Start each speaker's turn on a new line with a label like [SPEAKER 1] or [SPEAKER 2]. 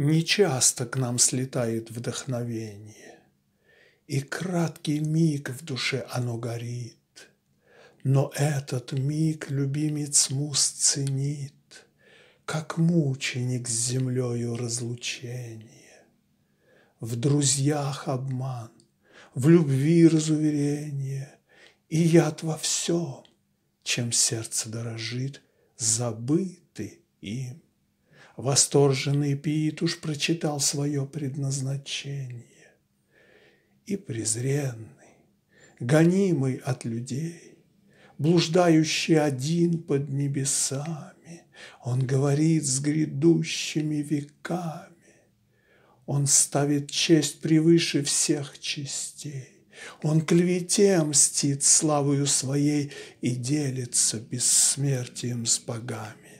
[SPEAKER 1] Нечасто к нам слетает вдохновение, И краткий миг в душе оно горит. Но этот миг любимец муз ценит, Как мученик с землею разлучение. В друзьях обман, в любви разуверение, И яд во всем, чем сердце дорожит, забыты им. Восторженный Пиит уж прочитал свое предназначение. И презренный, гонимый от людей, блуждающий один под небесами, он говорит с грядущими веками. Он ставит честь превыше всех частей. Он клевете мстит славою своей и делится бессмертием с богами.